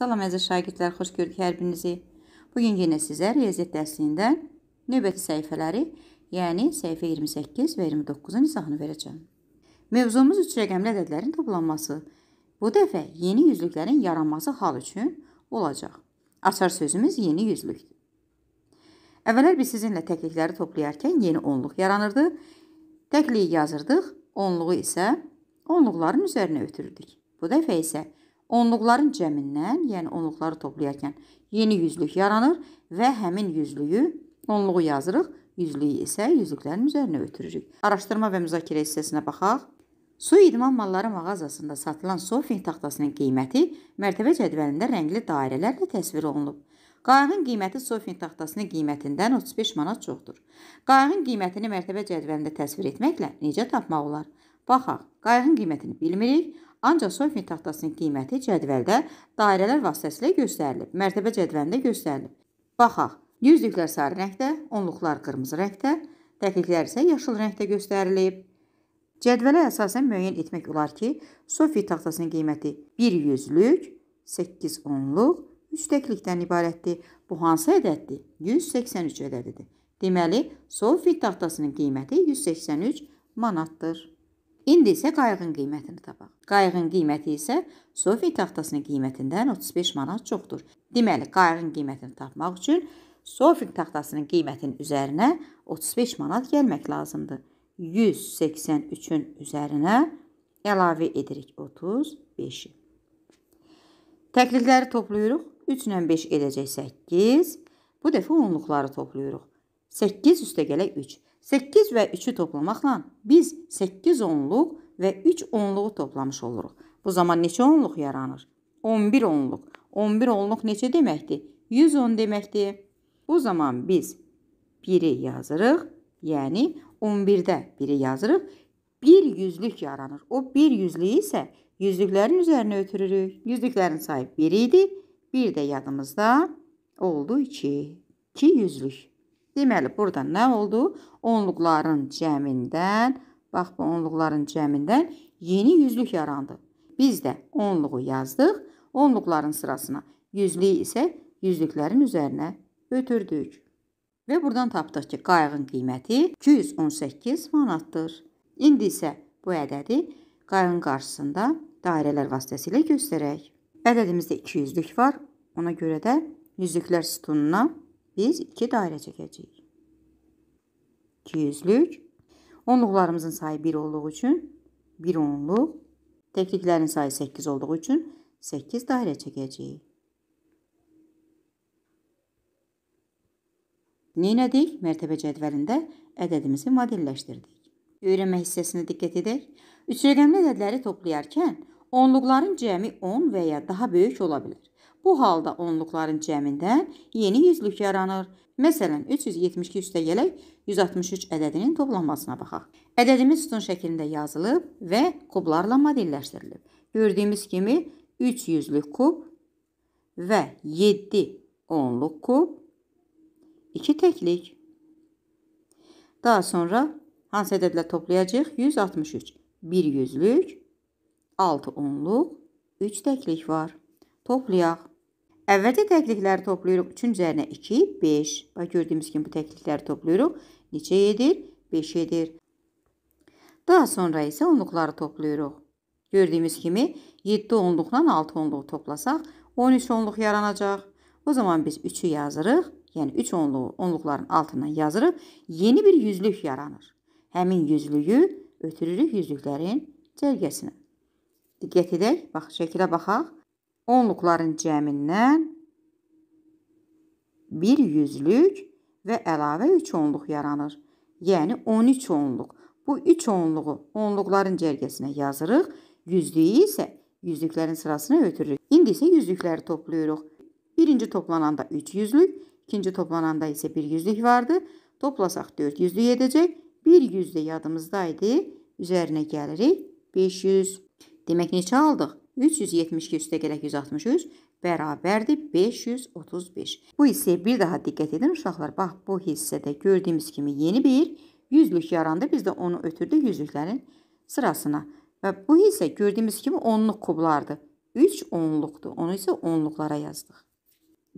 Salam əziz şagirdlər, xoş gördük hər birinizi. Bu gün yenə sizə riyaziyyat dərsliyindən növbəti səhifələri, yəni səhifə 28 və 29-un izahını verəcəm. Mövzumuz üç rəqəmli ədədlərin toplanması. Bu dəfə yeni yüzlüklərin yaranması hal üçün olacaq. Açar sözümüz yeni yüzlükdür. Əvvəllər biz sizinlə təklikləri toplayarkən yeni onluq yaranırdı. Təkliyi yazırdıq, onluğu isə onluqların üzərinə ötürürdük. Bu dəfə isə 1 Onluqların cəmindən, yəni onluqları toplayarkən yeni yüzlük yaranır və həmin yüzlüyü onluğu yazırıq, yüzlüyü isə yüzlüklərin üzərinə ötürürük. Araşdırma və müzakirə hissəsinə baxaq. Su idman malları mağazasında satılan sofing taxtasının qiyməti mərtəbə cədvəlində rəngli dairələrlə təsvir olunub. Qayığın qiyməti sofing taxtasının qiymətindən 35 manat çoxdur. Qayığın qiymətini mərtəbə cədvəlində təsvir etməklə necə tapmaq olar? Baxaq, qayığın qiymətini bilmirik, ancaq solfej taxtasının qiyməti cədvəldə dairələr vasitəsilə göstərilib, mərtəbə cədvəlində göstərilib. Baxaq, yüzlüklər sarı rəngdə, onluqlar qırmızı rəngdə, təkliklər isə yaşıl rəngdə göstərilib. Cədvələ əsasən müəyyən etmək olar ki, solfej taxtasının qiyməti 1 yüzlük, 8 onluq, 3 təklikdən ibarətdir. Bu hansı ədəddir? 183 ədədidir. Deməli, solfej taxtasının qiyməti 183 manatdır. İndi isə qayığın qiymətini tapaq. Qayığın qiyməti isə Sofi taxtasının qiymətindən 35 manat çoxdur. Deməli, qayığın qiymətini tapmaq üçün Sofi taxtasının qiymətinin üzərinə 35 manat gəlmək lazımdır. 183-ün üzərinə əlavə edirik 35-i. Təklikləri toplayırıq. 3 ilə 5 edəcək 8. Bu dəfə onluqları toplayırıq. 8 üstə gələk 3. 8 və 3-ü toplamaqla biz 8 onluq və 3 onluğu toplamış oluruq. Bu zaman neçə onluq yaranır? 11 onluq. 11 onluq neçə deməkdir? 110 deməkdir. Bu zaman biz 1-i yazırıq, yəni 11-də 1-i yazırıq. 1 yüzlük yaranır. O 1 yüzlüyü isə yüzlüklərin üzərinə ötürürük. Yüzlüklərin sayı 1 idi, 1 də yadımızda oldu 2. 2 yüzlük. Deməli, burada nə oldu? Onluqların cəmindən, bax bu onluqların cəmindən yeni yüzlük yarandı. Biz də onluğu yazdıq, onluqların sırasına, yüzlük isə yüzlüklərin üzərinə ötürdük. Və buradan tapdıq ki, qayığın qiyməti 218 manatdır. İndi isə bu ədədi qayığın qarşısında dairələr vasitəsilə göstərək. Ədədimizdə 200-lük var, ona görə də yüzlüklər sütununa Biz iki dairə çəkəcəyik. 200-lük onluqlarımızın sayı 1 olduğu üçün 1 onluq, təkliklərin sayı 8 olduğu üçün 8 dairə çəkəcəyik. Neynədik? Mərtəbə cədvəlində ədədimizi modelləşdirdik. Öyrənmə hissəsinə diqqət edək. Üç rəqəmli ədədləri toplayarkən onluqların cəmi 10 və ya daha böyük ola bilər. Bu halda onluqların cəmindən yeni yüzlük yaranır. Məsələn, 372 üstəgələk 163 ədədinin toplanmasına baxaq. Ədədimiz sütun şəklində yazılıb və kublarla modelləşdirilib. Gördüyümüz kimi 3 yüzlük kub və 7 onluq kub 2 təklik. Daha sonra hansı ədədlə toplayacağıq? 163. 1 yüzlük, 6 onluq, 3 təklik var. Toplayaq. Əvvəlcə təklikləri toplayırıq. 3-ün üzərinə 2, 5. Bax, gördüyümüz kimi bu təklikləri toplayırıq. Neçə edir? 5 edir. Daha sonra isə onluqları toplayırıq. Gördüyümüz kimi 7 onluqla 6 onluq toplasaq 13 onluq yaranacaq. O zaman biz 3-ü yazırıq, yəni 3 onluğu onluqların altından yazırıq. Yeni bir yüzlük yaranır. Həmin yüzlüyü ötürürük yüzlüklərin cərgəsinə. Diqqət edək, bax şəkilə baxaq onluqların cəmindən bir yüzlük və əlavə 3 onluq yaranır. Yəni 13 onluq. Bu 3 onluğu onluqların cərgəsinə yazırıq. Yüzlüyü isə yüzlüklərin sırasına ötürürük. İndi isə yüzlükləri toplayırıq. Birinci toplananda 3 yüzlük, ikinci toplananda isə 1 yüzlük vardı. Toplasaq 4 yüzlük edəcək. 1 yüzlük yadımızda idi. Üzərinə gəlirik 500. Demək neçə aldıq? 372 üstəgələk 163 bərabərdir 535. Bu hissəyə bir daha diqqət edin uşaqlar. Bax, bu hissədə gördüyümüz kimi yeni bir yüzlük yarandı. Biz də onu ötürdük yüzlüklərin sırasına. Və bu hissə gördüyümüz kimi onluq kublardır. 3 onluqdur. Onu isə onluqlara yazdıq.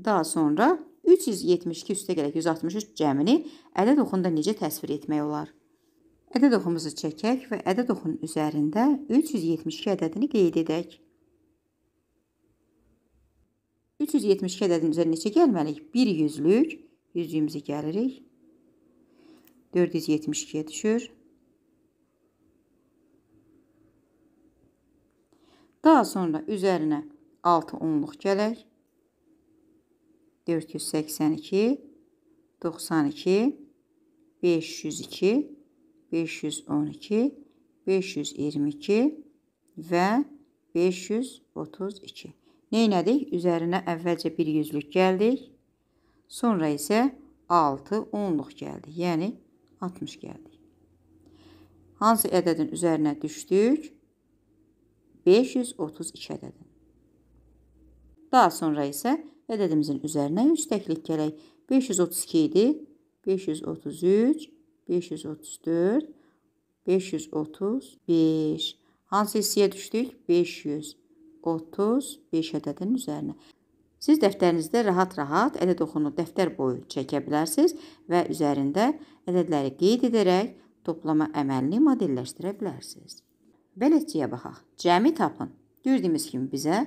Daha sonra 372 üstəgələk 163 cəmini ədəd oxunda necə təsvir etmək olar? Ədəd oxumuzu çəkək və ədəd oxunun üzərində 372 ədədini qeyd edək. 372 ədədin üzərinə neçə gəlməliyik? 1 yüzlük yüzlüyümüzə gəlirik. 472-yə düşür. Daha sonra üzərinə 6 onluq gələk. 482, 92, 502, 512, 522 və 532. Neynədik? Üzərinə əvvəlcə bir yüzlük gəldik. Sonra isə 6 onluq gəldi. Yəni 60 gəldik. Hansı ədədin üzərinə düşdük? 532 ədədin. Daha sonra isə ədədimizin üzərinə 3 təklik gələk. 532 idi. 533, 534, 535. Hansı hissiyə düşdük? 500. 35 ədədinin üzərinə. Siz dəftərinizdə rahat-rahat ədəd oxunu dəftər boyu çəkə bilərsiniz və üzərində ədədləri qeyd edərək toplama əməlini modelləşdirə bilərsiniz. Beləcəyə baxaq. Cəmi tapın. Gördüyümüz kimi bizə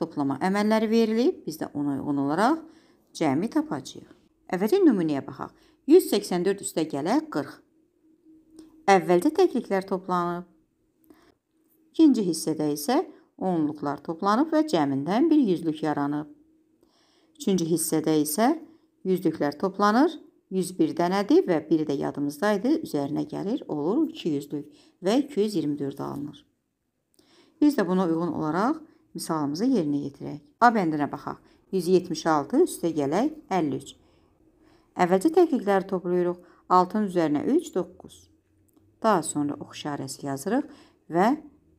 toplama əməlləri verilib, biz də ona uyğun olaraq cəmi tapacağıq. Əvvəlcə nümunəyə baxaq. 184 üstə gələ 40. Əvvəldə təkliklər toplanıb. İkinci hissədə isə onluqlar toplanıb və cəmindən bir yüzlük yaranıb. Üçüncü hissədə isə yüzlüklər toplanır, 101 dənədir və biri də yadımızdaydı, üzərinə gəlir, olur 200-lük və 224 alınır. Biz də buna uyğun olaraq misalımızı yerinə yetirək. A bəndinə baxaq. 176 üstə gələk 53. Əvvəlcə təklikləri toplayırıq. 6-ın üzərinə 3, 9. Daha sonra ox işarəsi yazırıq və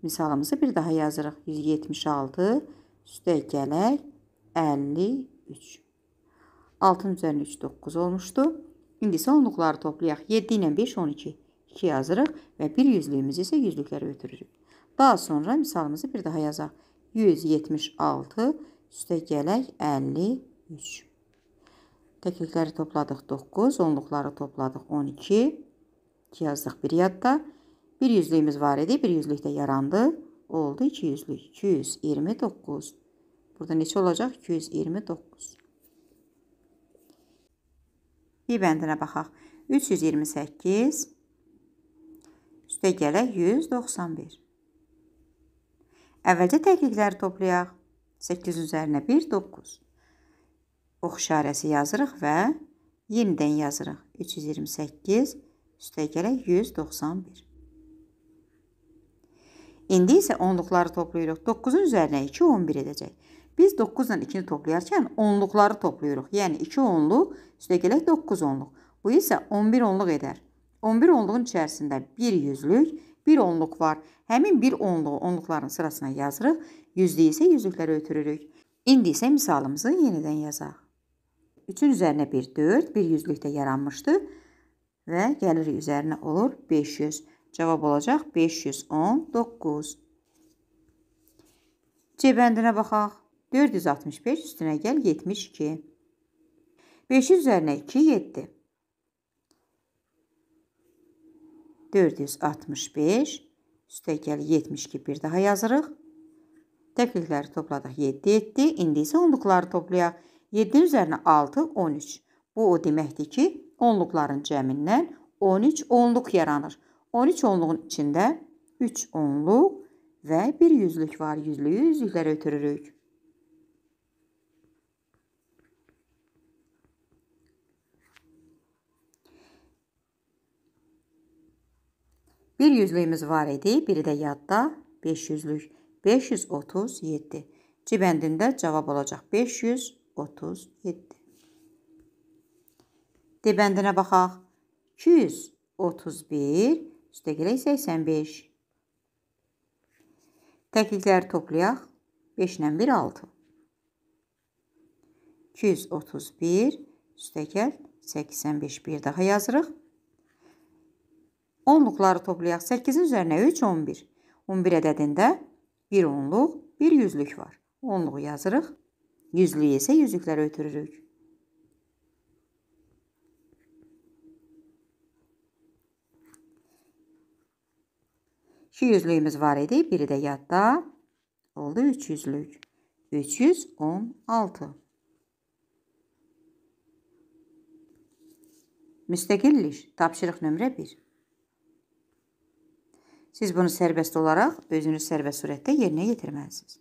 Misalımızı bir daha yazırıq. 176 üstə gələk 53. 6-nın üzərində 3, 9 olmuşdu. İndi isə onluqları toplayaq. 7 ilə 5, 12. 2 yazırıq və bir yüzlüyümüzü isə yüzlüklərə ötürürük. Daha sonra misalımızı bir daha yazaq. 176 üstə gələk 53. Təklikləri topladıq 9, onluqları topladıq 12. 2 yazdıq bir yadda. Bir yüzlüyümüz var idi. Bir yüzlük də yarandı. Oldu 200-lük. 229. Burada neçə olacaq? 229. Bir bəndinə baxaq. 328 üstə gələk 191. Əvvəlcə təklikləri toplayaq. 8 üzərinə 1, 9. Ox işarəsi yazırıq və yenidən yazırıq. 328 üstə gələk 191. İndi isə onluqları toplayırıq. 9-un üzərinə 2 11 edəcək. Biz 9 ilə 2-ni toplayarkən onluqları toplayırıq. Yəni 2 onluq üstə gələk 9 onluq. Bu isə 11 onluq edər. 11 onluğun içərisində 1 yüzlük, 1 onluq var. Həmin 1 onluğu onluqların sırasına yazırıq. Yüzlüyü isə yüzlüklərə ötürürük. İndi isə misalımızı yenidən yazaq. 3-ün üzərinə 1 4, 1 yüzlük də yaranmışdı və gəlir üzərinə olur 500. Cavab olacaq 519. C bəndinə baxaq. 465 üstünə gəl 72. 500 üzərinə 2, 7. 465 üstə gəl 72 bir daha yazırıq. Təklikləri topladıq 7 etdi. İndi isə onluqları toplayaq. 7-nin üzərinə 6, 13. Bu o deməkdir ki, onluqların cəmindən 13 onluq yaranır. 13 onluğun içində 3 onluq və 1 yüzlük var. Yüzlüyü yüzlüklərə ötürürük. Bir yüzlüyümüz var idi, biri də yadda 500-lük 537. C bəndində cavab olacaq 537. D bəndinə baxaq. 231 üstə gələk 85. Təklikləri toplayaq. 5 ilə 1, 6. 231 üstə gəl 85 bir daha yazırıq. Onluqları toplayaq. 8-in üzərinə 3, 11. 11 ədədində 1 onluq, 1 yüzlük var. Onluğu yazırıq. Yüzlüyü isə yüzlüklərə ötürürük. 200-lüyümüz var idi. Biri də yadda oldu 300-lük. 316. Müstəqillik. Tapşırıq nömrə 1. Siz bunu sərbəst olaraq özünüz sərbəst surətdə yerinə yetirməlisiniz.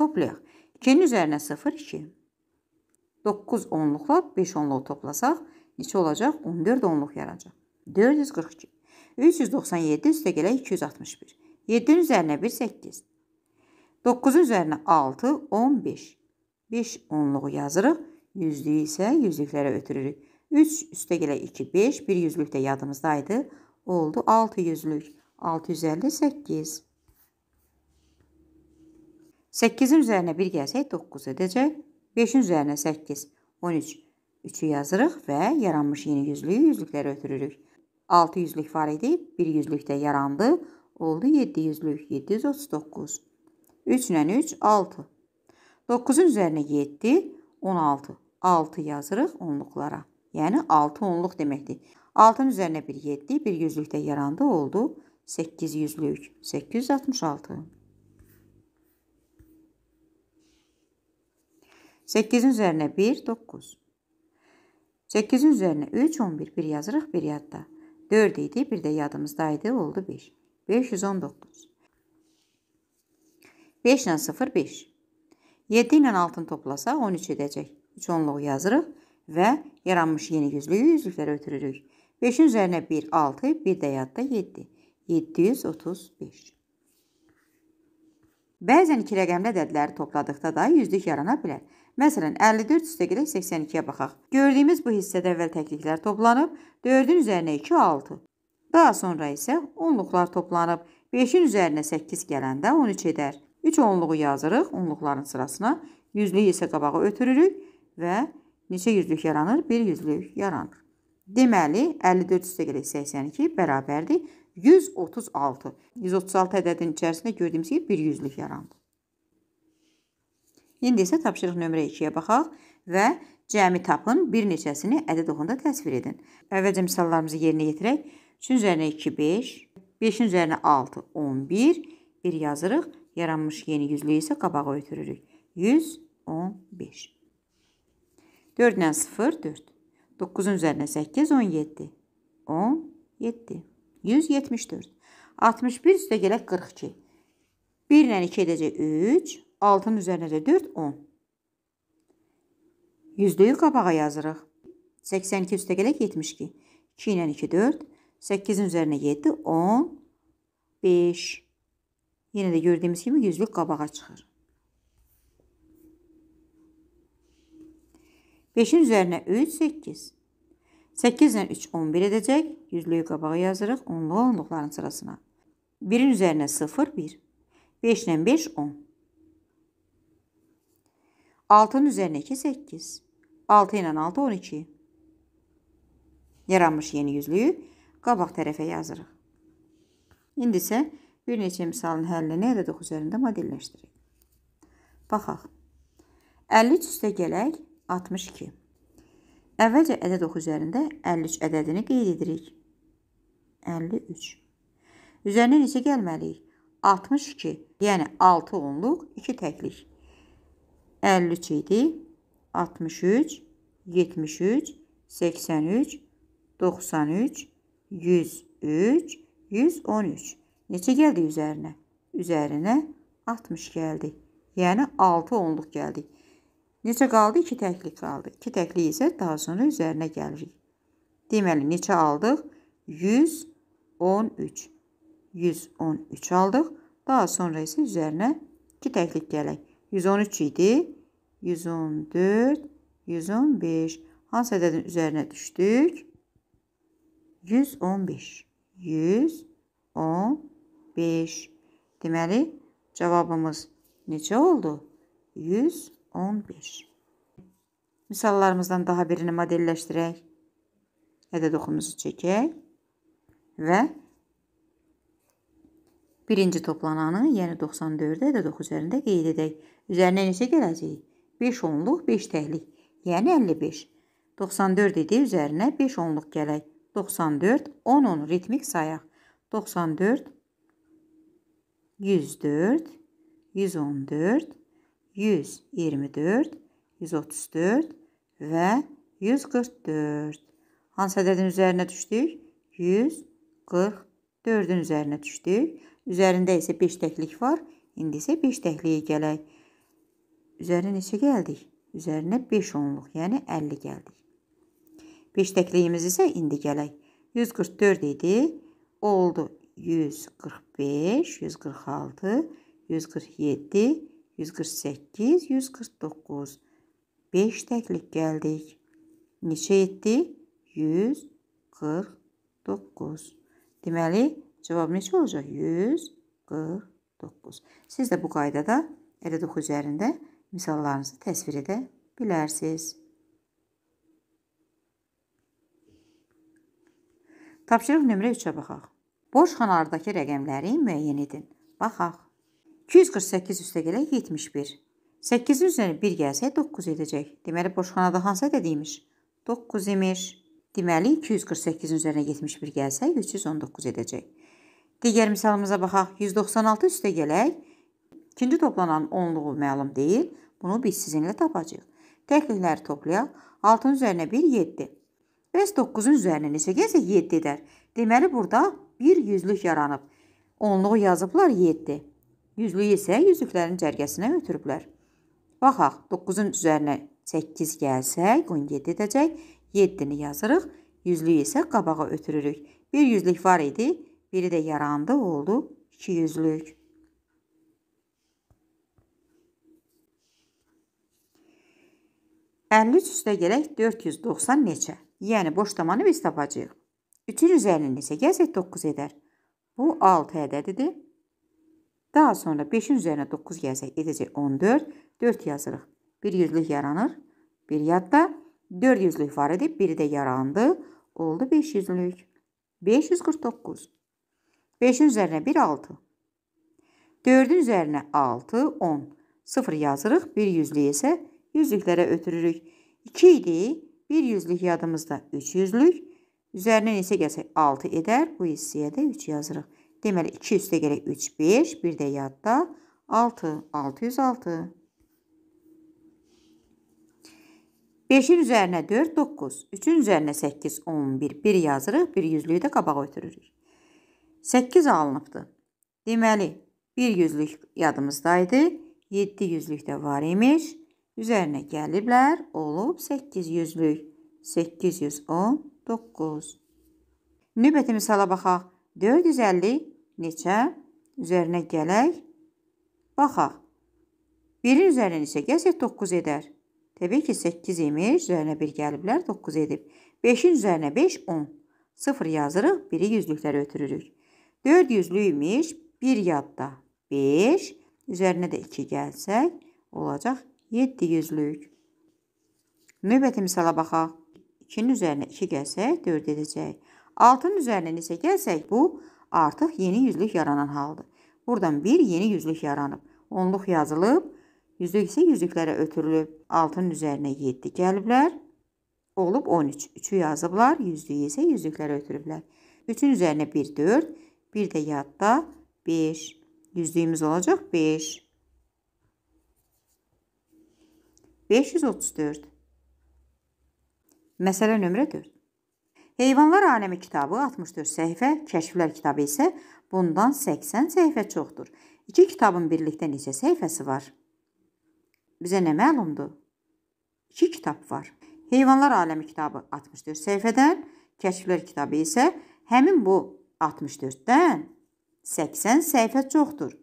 Toplayaq. 2-nin üzərinə 0, 2. 9 onluqla 5 onluğu toplasaq, neçə olacaq? 14 onluq yaracaq. 442. 397 üstə gələk 261. 7-nin üzərinə 1, 8. 9-un üzərinə 6, 15. 5 onluğu yazırıq. Yüzlüyü isə yüzlüklərə ötürürük. 3 üstə gələk 2, 5. 1 yüzlük də yadımızdaydı. Oldu 6 yüzlük. 658. 8-in üzərinə 1 gəlsək 9 edəcək. 5-in üzərinə 8, 13. 3-ü yazırıq və yaranmış yeni yüzlüyü yüzlüklərə ötürürük. 6 yüzlük var idi, 1 yüzlük də yarandı. Oldu 7 yüzlük, 739. 3 ilə 3, 6. 9-un üzərinə 7, 16. 6 yazırıq onluqlara. Yəni 6 onluq deməkdir. 6-ın üzərinə 1, 7, 1 yüzlük də yarandı, oldu 8 yüzlük, 866. 8-in üzərinə 1, 9. 8-in üzərinə 3, 11, 1 yazırıq, 1 yadda. 4 idi, bir də yadımızdaydı, oldu 5. 519. 5 ilə 0 5. 7 ilə 6-nı toplasa 13 edəcək. 3 onluğu yazırıq və yaranmış yeni yüzlüyü yüzlüklərə ötürürük. 5-in üzərinə 1 6, bir də yadda 7. 735. Bəzən iki rəqəmli ədədləri topladıqda da yüzlük yarana bilər. Məsələn, 54 üstəgələ 82-yə baxaq. Gördüyümüz bu hissədə əvvəl təkliklər toplanıb, 4-ün üzərinə 2, 6. Daha sonra isə onluqlar toplanıb, 5-in üzərinə 8 gələndə 13 edər. 3 onluğu yazırıq onluqların sırasına, yüzlüyü isə qabağa ötürürük və neçə yüzlük yaranır? 1 yüzlük yaranır. Deməli, 54 üstəgələ 82 bərabərdir 136. 136 ədədin içərisində gördüyümüz kimi bir yüzlük yarandı. İndi isə tapşırıq nömrə 2-yə baxaq və cəmi tapın bir neçəsini ədəd oxunda təsvir edin. Əvvəlcə misallarımızı yerinə yetirək. 3-ün üzərinə 2, 5, 5-in üzərinə 6, 11, 1 yazırıq. Yaranmış yeni yüzlüyü isə qabağa ötürürük. 115. 4-dən 0, 4. 9-un üzərinə 8, 17. 17. 174. 61 üstə gələk 42. 1 ilə 2 edəcək 3, 6-nın üzərinə də 4, 10. Yüzlüyü qabağa yazırıq. 82 üstə gələk 72. 2 ilə 2, 4. 8-in üzərinə 7, 10, 5. Yenə də gördüyümüz kimi yüzlük qabağa çıxır. 5-in üzərinə 3, 8. 8-lə 3 11 edəcək. Yüzlüyü qabağa yazırıq. Onluq onluqların sırasına. 1-in üzərinə 0, 1. 5-lə 5, 10. 6-ın üzərinə 2, 8. 6 ilə 6, 12. Yaranmış yeni yüzlüyü qabaq tərəfə yazırıq. İndi isə bir neçə misalın həllini ədəd 9 üzərində modelləşdirək. Baxaq. 53 üstə gələk 62. Əvvəlcə ədəd oxu üzərində 53 ədədini qeyd edirik. 53. Üzərinə neçə gəlməliyik? 62, yəni 6 onluq, 2 təklik. 53 idi. 63, 73, 83, 93, 103, 113. Neçə gəldi üzərinə? Üzərinə 60 gəldi. Yəni 6 onluq gəldi. Neçə qaldı? 2 təklik qaldı. 2 təklik isə daha sonra üzərinə gəlirik. Deməli, neçə aldıq? 113. 113 aldıq. Daha sonra isə üzərinə 2 təklik gələk. 113 idi. 114, 115. Hansı ədədin üzərinə düşdük? 115. 115. Deməli, cavabımız neçə oldu? 115. 11. Misallarımızdan daha birini modelləşdirək. Ədəd oxumuzu çəkək və birinci toplananı, yəni 94-də ədəd oxu üzərində qeyd edək. Üzərinə neçə gələcək? 5 onluq, 5 təhlik, yəni 55. 94 idi, üzərinə 5 onluq gələk. 94, 10, 10 ritmik sayaq. 94, 104, 114, 124, 134 və 144. Hansı ədədin üzərinə düşdük? 144-ün üzərinə düşdük. Üzərində isə 5 təklik var. İndi isə 5 təkliyə gələk. Üzərinə neçə gəldik? Üzərinə 5 onluq, yəni 50 gəldik. 5 təkliyimiz isə indi gələk. 144 idi. O oldu 145, 146, 147, 148, 149. 5 təklik gəldik. Neçə etdi? 149. Deməli, cavab neçə olacaq? 149. Siz də bu qaydada ədəd oxu üzərində misallarınızı təsvir edə bilərsiniz. Tapşırıq nömrə 3-ə baxaq. Boş xanardakı rəqəmləri müəyyən edin. Baxaq. 248 üstə gələk 71. 8-in üzərinə 1 gəlsək 9 edəcək. Deməli, boşxanada hansı ədəd imiş? 9 imiş. Deməli, 248-in üzərinə 71 gəlsək 319 edəcək. Digər misalımıza baxaq. 196 üstə gələk. İkinci toplanan onluğu məlum deyil. Bunu biz sizinlə tapacaq. Təklikləri toplayaq. 6-ın üzərinə 1, 7. Bəs 9-un üzərinə neçə gəlsə 7 edər. Deməli, burada bir yüzlük yaranıb. Onluğu yazıblar 7. Yüzlüyü isə yüzlüklərin cərgəsinə ötürüblər. Baxaq, 9-un üzərinə 8 gəlsək, 17 edəcək, 7-ni yazırıq, yüzlüyü isə qabağa ötürürük. Bir yüzlük var idi, biri də yarandı, oldu 2 yüzlük. Əlli üstə gələk 490 neçə? Yəni boş damanı biz tapacağıq. 3-ün üzərinə neçə gəlsək 9 edər. Bu 6 ədədidir. Daha sonra 5-in üzərinə 9 gəlsək, edəcək 14. 4 yazırıq. 1 yüzlük yaranır. 1 yadda. 4 yüzlük var idi. 1 də yarandı. Oldu 5 yüzlük. 549. 5-in üzərinə 1, 6. 4-ün üzərinə 6, 10. 0 yazırıq. 1 yüzlük isə yüzlüklərə ötürürük. 2 idi. 1 yüzlük yadımızda 3 yüzlük. Üzərinə neçə gəlsək 6 edər. Bu hissəyə də 3 yazırıq. Deməli 2 üstə gələk 3, 5, bir də yadda 6, 606. 5-in üzərinə 4, 9, 3-ün üzərinə 8, 11, 1 yazırıq, 1 yüzlüyü də qabağa ötürürük. 8 alınıbdır. Deməli 1 yüzlük yadımızdaydı, 7 yüzlük də var imiş. Üzərinə gəliblər, olub 8 yüzlük. 819. Növbəti misala baxaq. 450 neçə? Üzərinə gələk. Baxaq. 1-in üzərinə neçə gəlsək 9 edər. Təbii ki, 8 imiş, üzərinə 1 gəliblər, 9 edib. 5-in üzərinə 5, 10. 0 yazırıq, 1-i yüzlüklərə ötürürük. 4 yüzlü imiş, 1 yadda 5, üzərinə də 2 gəlsək, olacaq 7 yüzlük. Növbəti misala baxaq. 2-nin üzərinə 2 gəlsək, 4 edəcək. 6-nın üzərinə isə gəlsək, bu artıq yeni yüzlük yaranan haldır. Buradan bir yeni yüzlük yaranıb. Onluq yazılıb, yüzlük isə yüzlüklərə ötürülüb. 6-nın üzərinə 7 gəliblər. Olub 13. 3-ü yazıblar, yüzlüyü isə yüzlüklərə ötürüblər. 3-ün üzərinə 1, 4. Bir də yadda 5. Yüzlüyümüz olacaq 5. 534. Məsələ nömrə 4. Heyvanlar aləmi kitabı 64 səhifə, Kəşflər kitabı isə bundan 80 səhifə çoxdur. İki kitabın birlikdə neçə səhifəsi var? Bizə nə məlumdur? İki kitab var. Heyvanlar aləmi kitabı 64 səhifədən, Kəşflər kitabı isə həmin bu 64-dən 80 səhifə çoxdur.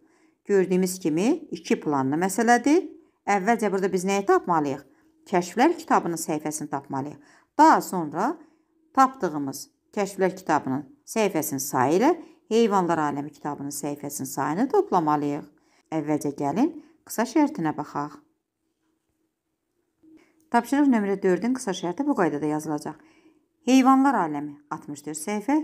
Gördüyümüz kimi iki planlı məsələdir. Əvvəlcə burada biz nəyi tapmalıyıq? Kəşflər kitabının səhifəsini tapmalıyıq. Daha sonra Tapdığımız Kəşflər kitabının səhifəsinin sayı ilə Heyvanlar aləmi kitabının səhifəsinin sayını toplamalıyıq. Əvvəlcə gəlin qısa şərtinə baxaq. Tapşırıq nömrə 4-ün qısa şərti bu qaydada yazılacaq. Heyvanlar aləmi 64 səhifə,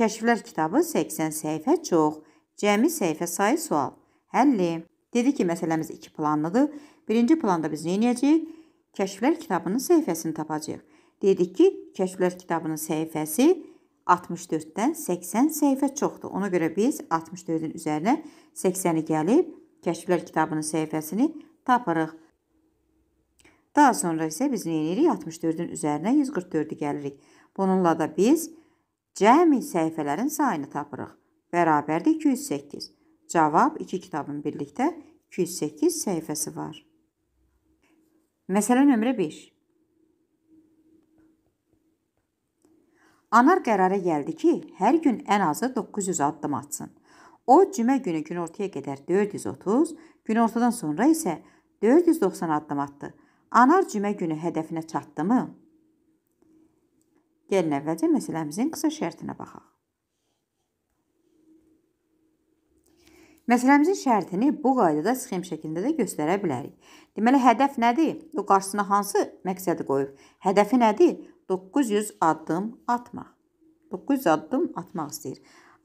Kəşflər kitabı 80 səhifə çox, cəmi səhifə sayı sual. Həlli. Dedi ki, məsələmiz iki planlıdır. Birinci planda biz nə edəcəyik? Kəşflər kitabının səhifəsini tapacağıq. Dedik ki, Kəşflər kitabının səhifəsi 64-dən 80 səhifə çoxdur. Ona görə biz 64-ün üzərinə 80-i gəlib Kəşflər kitabının səhifəsini tapırıq. Daha sonra isə biz nə edirik? 64-ün üzərinə 144-ü gəlirik. Bununla da biz cəmi səhifələrin sayını tapırıq. Bərabərdir 208. Cavab iki kitabın birlikdə 208 səhifəsi var. Məsələ nömrə 5. Anar qərara gəldi ki, hər gün ən azı 900 addım atsın. O cümə günü günortaya qədər 430, günortadan sonra isə 490 addım atdı. Anar cümə günü hədəfinə çatdımı? Gəlin əvvəlcə məsələmizin qısa şərtinə baxaq. Məsələmizin şərtini bu qaydada sxem şəklində də göstərə bilərik. Deməli hədəf nədir? O qarşısına hansı məqsədi qoyub? Hədəfi nədir? 900 addım atmaq. 900 addım atmaq istəyir.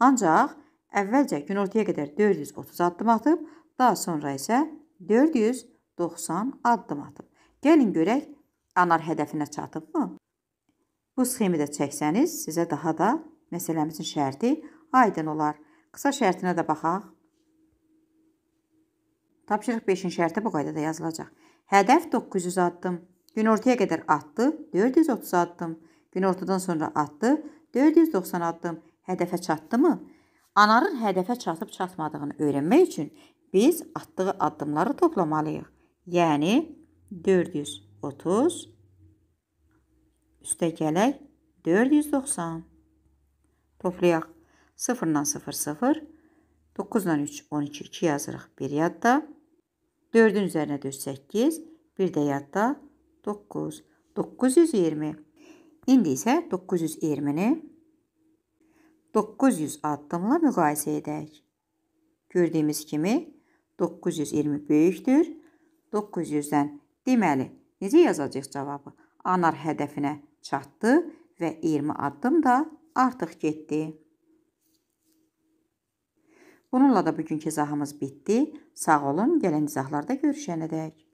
Ancaq əvvəlcə günortaya qədər 430 addım atıb, daha sonra isə 490 addım atıb. Gəlin görək, anar hədəfinə çatıbmı? Bu sxemi də çəksəniz, sizə daha da məsələmizin şərti aydın olar. Qısa şərtinə də baxaq. Tapşırıq 5-in şərti bu qaydada yazılacaq. Hədəf 900 addım. Günortaya qədər atdı 430 addım. Günortadan sonra atdı 490 addım. Hədəfə çatdımı? Anarın hədəfə çatıb çatmadığını öyrənmək üçün biz atdığı addımları toplamalıyıq. Yəni 430 üstə gələk 490. Toplayaq. 0-dan 0 0, 9-dan 3 12 2 yazırıq bir yadda. 4-ün üzərinə 4 8, bir də yadda 9, 920. İndi isə 920-ni 900 addımla müqayisə edək. Gördüyümüz kimi 920 böyükdür 900-dən. Deməli, necə yazacağıq cavabı? Anar hədəfinə çatdı və 20 addım da artıq getdi. Bununla da bugünkü izahımız bitdi. Sağ olun, gələn izahlarda görüşənədək.